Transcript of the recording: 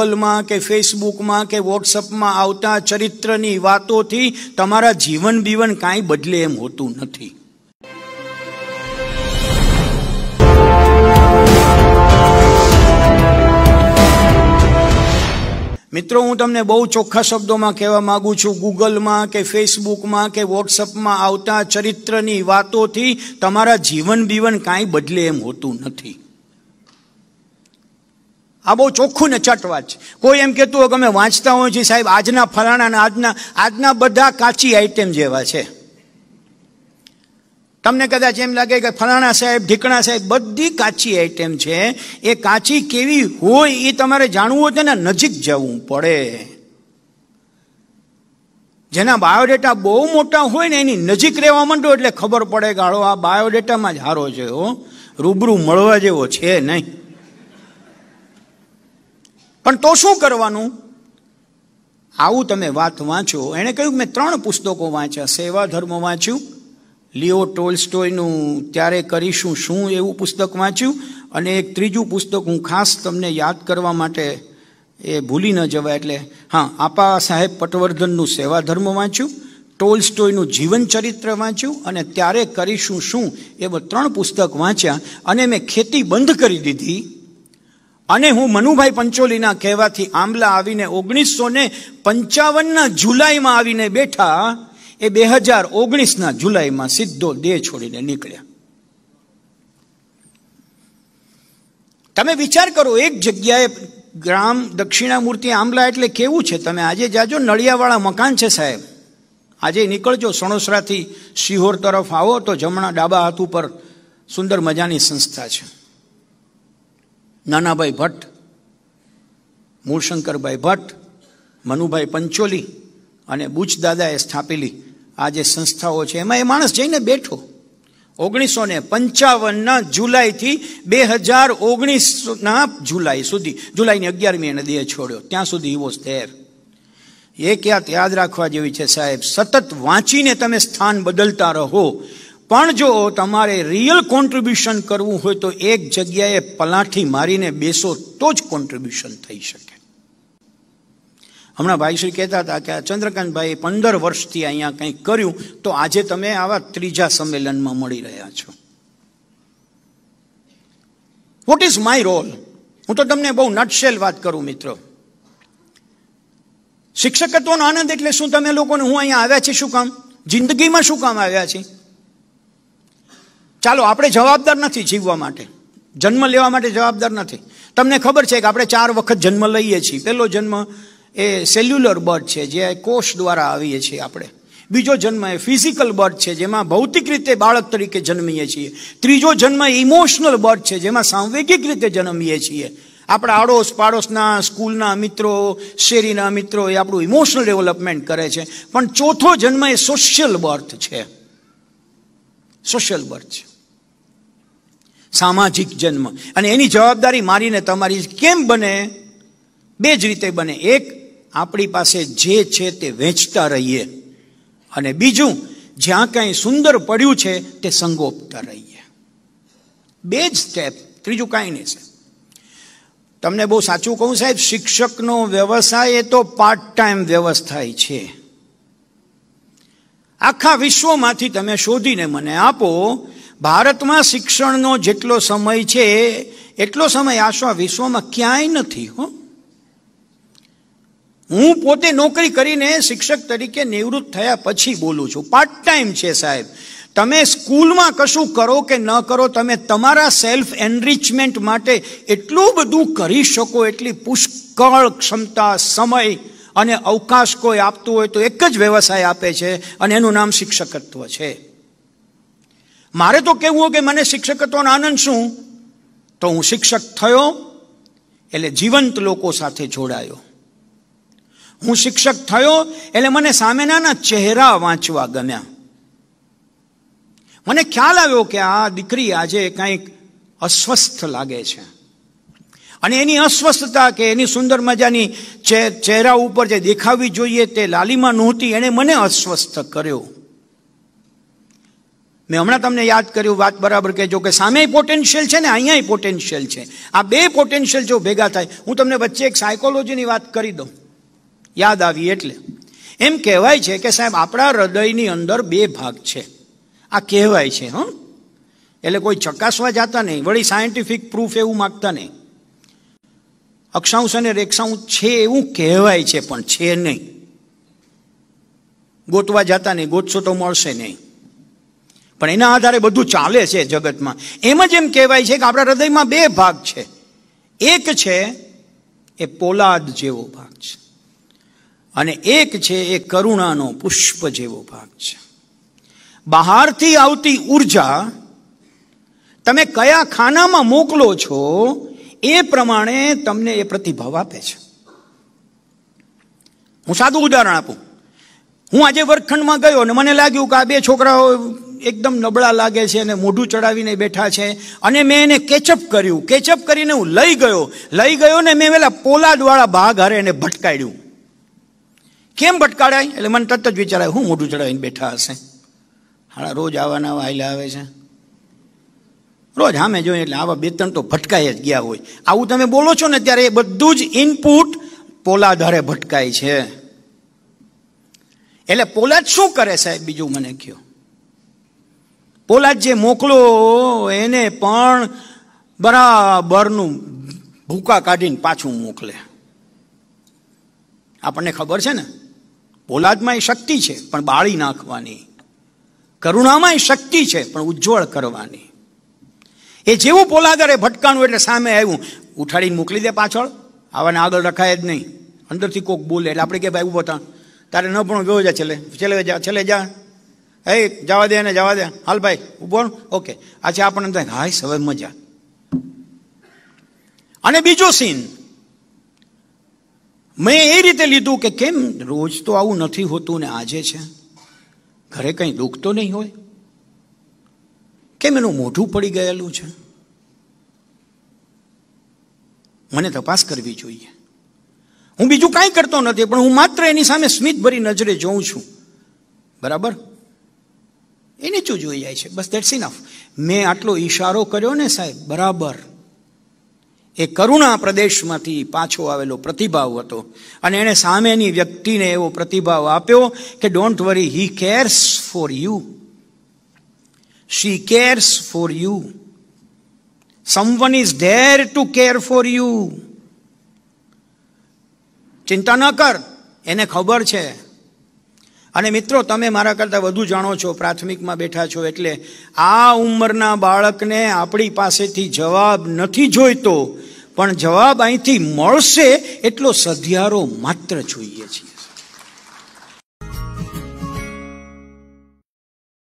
ગૂગલમાં કે ફેસબુકમાં કે વોટ્સઅપમાં આવતા ચરિત્રની વાતોથી તમારા જીવન બીવન કાંઈ બદલે એમ હોતું નથી મિત્રો હું તમને બહુ ચોખ્ખા શબ્દોમાં કહેવા માગું છું ગૂગલમાં કે ફેસબુકમાં કે વોટ્સઅપમાં આવતા ચરિત્રની વાતોથી તમારા જીવન બીવન કાંઈ બદલે એમ હોતું નથી આ બહુ ચોખ્ખું ને ચટ છે કોઈ એમ કહેતું હોય કે અમે વાંચતા હોઈએ છે સાહેબ આજના ફલાણા આજના આજના બધા કાચી આઈટમ જેવા છે તમને કદાચ એમ લાગે કે ફલાણા સાહેબ ઢીકણા સાહેબ બધી કાચી આઈટમ છે એ કાચી કેવી હોય એ તમારે જાણવું હોય તેને નજીક જવું પડે જેના બાયોડેટા બહુ મોટા હોય ને એની નજીક રહેવા માંડો એટલે ખબર પડે કે આ બાયોડેટામાં જ હારો છે હો રૂબરૂ મળવા જેવો છે નહીં પણ તો શું કરવાનું આવું તમે વાત વાંચો એણે કહ્યું મેં ત્રણ પુસ્તકો વાંચ્યા સેવા ધર્મ વાંચ્યું લિયો ટોલ્સ્ટોયનું ત્યારે કરીશું શું એવું પુસ્તક વાંચ્યું અને એક ત્રીજું પુસ્તક હું ખાસ તમને યાદ કરવા માટે એ ભૂલી ન જવાય એટલે હા આપા સાહેબ પટવર્ધનનું સેવા ધર્મ વાંચ્યું ટોલ્સ્ટોયનું જીવન ચરિત્ર વાંચ્યું અને ત્યારે કરીશું શું એવા ત્રણ પુસ્તક વાંચ્યા અને મેં ખેતી બંધ કરી દીધી અને હું મનુભાઈ પંચોલીના કહેવાથી આંબલા આવીને ઓગણીસો ને પંચાવનના જુલાઈમાં આવીને બેઠા એ બે હજાર ઓગણીસના જુલાઈમાં સીધો દેહ છોડીને નીકળ્યા તમે વિચાર કરો એક જગ્યાએ ગ્રામ દક્ષિણામૂર્તિ આંબલા એટલે કેવું છે તમે આજે જાજો નળિયાવાળા મકાન છે સાહેબ આજે નીકળજો સણોસરાથી શિહોર તરફ આવો તો જમણા ડાબા હાથ ઉપર સુંદર મજાની સંસ્થા છે નાનાભાઈ ભટ્ટ મૂળશંકરભાઈ ભટ્ટ મનુભાઈ પંચોલી અને બુચ દાદાએ સ્થાપેલી આ જે સંસ્થાઓ છે એમાં એ માણસ જઈને બેઠો ઓગણીસો ને પંચાવનના જુલાઈથી બે હજાર ઓગણીસના જુલાઈ સુધી જુલાઈની અગિયારમી એને દેહ છોડ્યો ત્યાં સુધી વોઝ સ્થેર એક યાદ યાદ રાખવા જેવી છે સાહેબ સતત વાંચીને તમે સ્થાન બદલતા રહો પણ જો તમારે રિયલ કોન્ટ્રીબ્યુશન કરવું હોય તો એક જગ્યાએ પલાઠી મારીને બેસો તો જ કોન્ટ્રીબ્યુશન થઈ શકે હમણાં ભાઈશ્રી કહેતા હતા કે ચંદ્રકાંતભાઈ પંદર વર્ષથી અહીંયા કંઈક કર્યું તો આજે તમે આવા ત્રીજા સંમેલનમાં મળી રહ્યા છો વોટ ઇઝ માય રોલ હું તો તમને બહુ નટશેલ વાત કરું મિત્રો શિક્ષકત્વનો આનંદ એટલે શું તમે લોકોને હું અહીંયા આવ્યા છે શું કામ જિંદગીમાં શું કામ આવ્યા છીએ ચાલો આપણે જવાબદાર નથી જીવવા માટે જન્મ લેવા માટે જવાબદાર નથી તમને ખબર છે કે આપણે ચાર વખત જન્મ લઈએ છીએ પહેલો જન્મ એ સેલ્યુલર બર્થ છે જે કોષ દ્વારા આવીએ છીએ આપણે બીજો જન્મ એ ફિઝિકલ બર્થ છે જેમાં ભૌતિક રીતે બાળક તરીકે જન્મીએ છીએ ત્રીજો જન્મ ઇમોશનલ બર્થ છે જેમાં સાંવેગિક રીતે જન્મીએ છીએ આપણા આડોશ પાડોશના સ્કૂલના મિત્રો શેરીના મિત્રો એ આપણું ઇમોશનલ ડેવલપમેન્ટ કરે છે પણ ચોથો જન્મ એ સોશિયલ બર્થ છે સોશિયલ બર્થ છે સામાજિક જન્મ અને એની જવાબદારી મારીને તમારી કેમ બને બે જ રીતે બને એક આપણી પાસે જે છે તે વેચતા રહીએ અને બીજું જ્યાં કાંઈ સુંદર પડ્યું છે તે સંગોપતા રહીએ બે જ સ્ટેપ ત્રીજું કાંઈ નહીં છે તમને બહુ સાચું કહું સાહેબ શિક્ષકનો વ્યવસાય એ તો પાર્ટ ટાઈમ વ્યવસાય છે આખા વિશ્વમાંથી તમે શોધીને મને આપો ભારતમાં શિક્ષણનો જેટલો સમય છે એટલો સમય આશા વિશ્વમાં ક્યાંય નથી હો હું પોતે નોકરી કરીને શિક્ષક તરીકે નિવૃત્ત થયા પછી બોલું છું પાર્ટ ટાઈમ છે સાહેબ તમે સ્કૂલમાં કશું કરો કે ન કરો તમે તમારા સેલ્ફ એનરિચમેન્ટ માટે એટલું બધું કરી શકો એટલી પુષ્કળ ક્ષમતા સમય અને અવકાશ કોઈ આપતું હોય તો એક જ વ્યવસાય આપે છે અને એનું નામ શિક્ષકત્વ છે મારે તો કહેવું કે મને શિક્ષક શિક્ષકત્વનો આનંદ શું તો હું શિક્ષક થયો એટલે જીવંત લોકો સાથે જોડાયો હું શિક્ષક થયો એટલે મને સામેના ચહેરા વાંચવા ગમ્યા મને ખ્યાલ આવ્યો કે આ દીકરી આજે કંઈક અસ્વસ્થ લાગે છે અને એની અસ્વસ્થતા કે એની સુંદર મજાની ચહેરા ઉપર જે દેખાવી જોઈએ તે લાલીમાં નહોતી એણે મને અસ્વસ્થ કર્યો મેં હમણાં તમને યાદ કર્યું વાત બરાબર કહેજો કે સામે પોટેન્શિયલ છે ને અહીંયા પોટેન્શિયલ છે આ બે પોટેન્શિયલ જો ભેગા થાય હું તમને વચ્ચે એક સાયકોલોજીની વાત કરી દઉં યાદ આવી એટલે એમ કહેવાય છે કે સાહેબ આપણા હૃદયની અંદર બે ભાગ છે આ કહેવાય છે હં એટલે કોઈ ચકાસવા જતા નહીં વળી સાયન્ટિફિક પ્રૂફ એવું માગતા નહીં અક્ષાંશ અને રેક્ષાંશ છે એવું કહેવાય છે પણ છે નહીં ગોતવા જતા નહીં ગોતશો તો મળશે નહીં પણ એના આધારે બધું ચાલે છે જગતમાં એમ જ એમ કહેવાય છે કે આપણા હૃદયમાં બે ભાગ છે એક છે એ પોલાદ જેવો ભાગ છે અને એક છે એ કરુણાનો પુષ્પ જેવો ભાગ છે બહારથી આવતી ઉર્જા તમે કયા ખાનામાં મોકલો છો એ પ્રમાણે તમને એ પ્રતિભાવ આપે છે હું સાદું ઉદાહરણ આપું હું આજે વર્ગખંડમાં ગયો અને મને લાગ્યું કે આ બે છોકરાઓ એકદમ નબળા લાગે છે અને મોઢું ચડાવીને બેઠા છે અને મેં એને કેચઅપ કર્યું કેચઅપ કરીને હું લઈ ગયો લઈ ગયો ને મેં પેલા પોલાદવાળા ભાગ હારે એને ભટકાડ્યું કેમ ભટકાડાય એટલે મને તરત જ વિચાર હું મોઢું ચડાવીને બેઠા હશે હા રોજ આવવાના આવેલા આવે છે રોજ હામે જોઈએ એટલે આવા બે ત્રણ તો ભટકાઈ જ ગયા હોય આવું તમે બોલો છો ને ત્યારે એ બધું જ ઇનપુટ પોલાદ હારે ભટકાય છે એટલે પોલાદ શું કરે સાહેબ બીજું મને કહો પોલાદ જે મોકલો એને પણ બરાબરનું ભૂકા કાઢીને પાછું મોકલે આપણને ખબર છે ને પોલાદમાં એ શક્તિ છે પણ બાળી નાખવાની કરુણામાં એ શક્તિ છે પણ ઉજ્જવળ કરવાની એ જેવું પોલાદરે ભટકાણું એટલે સામે આવ્યું ઉઠાડીને મોકલી દે પાછળ આવાને આગળ રખાય જ નહીં અંદરથી કોક બોલે એટલે આપણે કે ભાઈ ઉભો તા તારે ન પણ ગયો જા છેલ્લે છેલ્લે જા છેલ્લે જા એ જવા દે ને જવા દે હાલ ભાઈ ઉભો ઓકે આજે આપણને થાય હાય હવે મજા અને બીજો સીન મેં એ રીતે લીધું કે કેમ રોજ તો આવું નથી હોતું ને આજે છે ઘરે કંઈ દુઃખ તો નહીં હોય કેમ એનું મોઢું પડી ગયેલું છે મને તપાસ કરવી જોઈએ હું બીજું કાંઈ કરતો નથી પણ હું માત્ર એની સામે સ્મિતભરી નજરે જોઉં છું બરાબર એ નીચું જોઈ જાય છે બસ દેટ્સ ઇનફ મેં આટલો ઈશારો કર્યો ને સાહેબ બરાબર એ કરુણા પ્રદેશમાંથી પાછો આવેલો પ્રતિભાવ હતો અને એણે સામેની વ્યક્તિને એવો પ્રતિભાવ આપ્યો કે don't worry he cares for you she cares for you someone is there to care for you ચિંતા ન કર એને ખબર છે અને મિત્રો તમે મારા કરતાં વધુ જાણો છો પ્રાથમિકમાં બેઠા છો એટલે આ ઉંમરના બાળકને આપણી પાસેથી જવાબ નથી જોઈતો પણ જવાબ અહીંથી મળશે એટલો સધિયારો માત્ર જોઈએ છીએ